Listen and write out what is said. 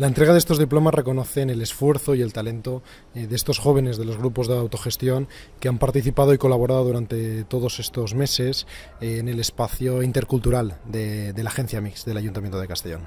La entrega de estos diplomas reconoce el esfuerzo y el talento eh, de estos jóvenes de los grupos de autogestión que han participado y colaborado durante todos estos meses eh, en el espacio intercultural de la Agencia Mix del Ayuntamiento de Castellón.